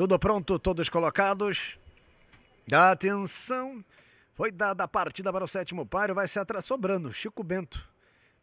Tudo pronto, todos colocados. Atenção! Foi dada a partida para o sétimo páreo, vai se atrás sobrando. Chico Bento.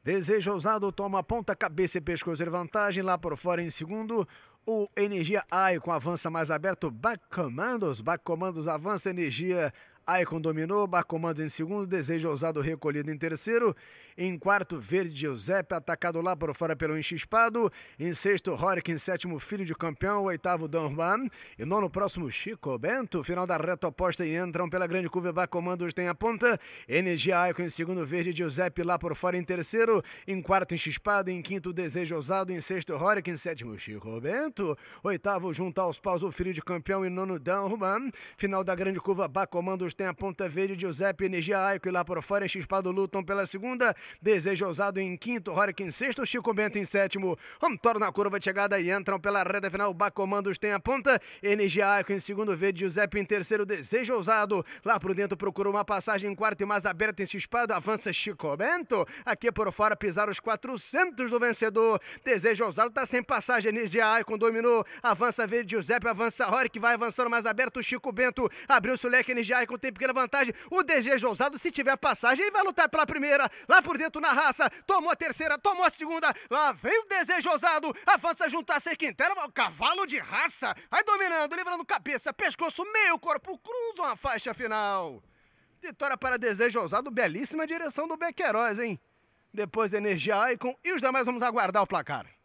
Desejo ousado, toma ponta, cabeça e pescoço de vantagem. Lá por fora em segundo, o Energia Aio com avança mais aberto. Back Comandos, Back Comandos avança, Energia Icon dominou, Bacomandos em segundo, Desejo Ousado recolhido em terceiro. Em quarto, Verde Giuseppe, atacado lá por fora pelo enxispado, Em sexto, Rorik, em sétimo, Filho de Campeão, oitavo, Ruban, E nono, próximo, Chico Bento. Final da reta oposta e entram pela grande curva, Bacomandos tem a ponta. Energia Icon em segundo, Verde Giuseppe lá por fora em terceiro. Em quarto, enxispado, Em quinto, Desejo Ousado. Em sexto, Rorik, em sétimo, Chico Bento. Oitavo, junto aos paus, o Filho de Campeão e nono, Ruban. Final da grande curva, Bacomandos tem a Ponta Verde, Giuseppe, Energia Aico e lá por fora, Chispado lutam pela segunda, Desejo Ousado em quinto, Rorik em sexto, Chico Bento em sétimo, torna na curva de chegada e entram pela reta final, Bacomandos tem a ponta, Energia Aico em segundo, Verde, Giuseppe em terceiro, Desejo Ousado, lá por dentro procura uma passagem em quarto e mais aberta em Chispado, avança Chico Bento, aqui por fora pisar os 400 do vencedor, Desejo Ousado tá sem passagem, Energia Aico dominou, avança Verde, Giuseppe, avança Rorik, vai avançando mais aberto, Chico Bento, abriu o leque, Energia Aico tem tem pequena vantagem. O DG é Jousado, se tiver passagem, ele vai lutar pela primeira. Lá por dentro, na raça. Tomou a terceira, tomou a segunda. Lá vem o DG Jousado. Avança junto a ser O Cavalo de raça. Vai dominando, livrando cabeça, pescoço, meio corpo. Cruzam a faixa final. Vitória para Desejo Ousado, belíssima direção do Bequeiroz, hein? Depois Energia Icon e os demais vamos aguardar o placar.